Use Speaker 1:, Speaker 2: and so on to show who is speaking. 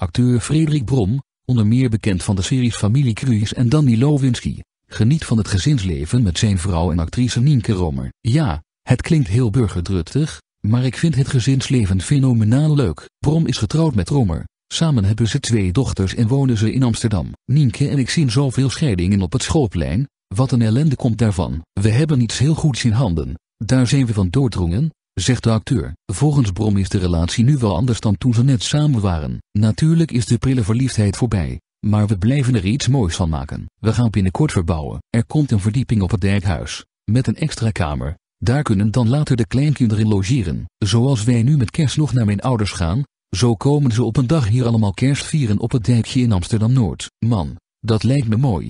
Speaker 1: Acteur Frederik Brom, onder meer bekend van de series Familie Cruis en Danny Lowinski, geniet van het gezinsleven met zijn vrouw en actrice Nienke Rommer. Ja, het klinkt heel burgerdruttig, maar ik vind het gezinsleven fenomenaal leuk. Brom is getrouwd met Rommer. Samen hebben ze twee dochters en wonen ze in Amsterdam. Nienke en ik zien zoveel scheidingen op het schoolplein. Wat een ellende komt daarvan. We hebben iets heel goeds in handen. Daar zijn we van doordrongen zegt de acteur. Volgens Brom is de relatie nu wel anders dan toen ze net samen waren. Natuurlijk is de prille verliefdheid voorbij, maar we blijven er iets moois van maken. We gaan binnenkort verbouwen. Er komt een verdieping op het dijkhuis, met een extra kamer. Daar kunnen dan later de kleinkinderen logeren. Zoals wij nu met kerst nog naar mijn ouders gaan, zo komen ze op een dag hier allemaal kerst vieren op het dijkje in Amsterdam-Noord. Man, dat lijkt me mooi.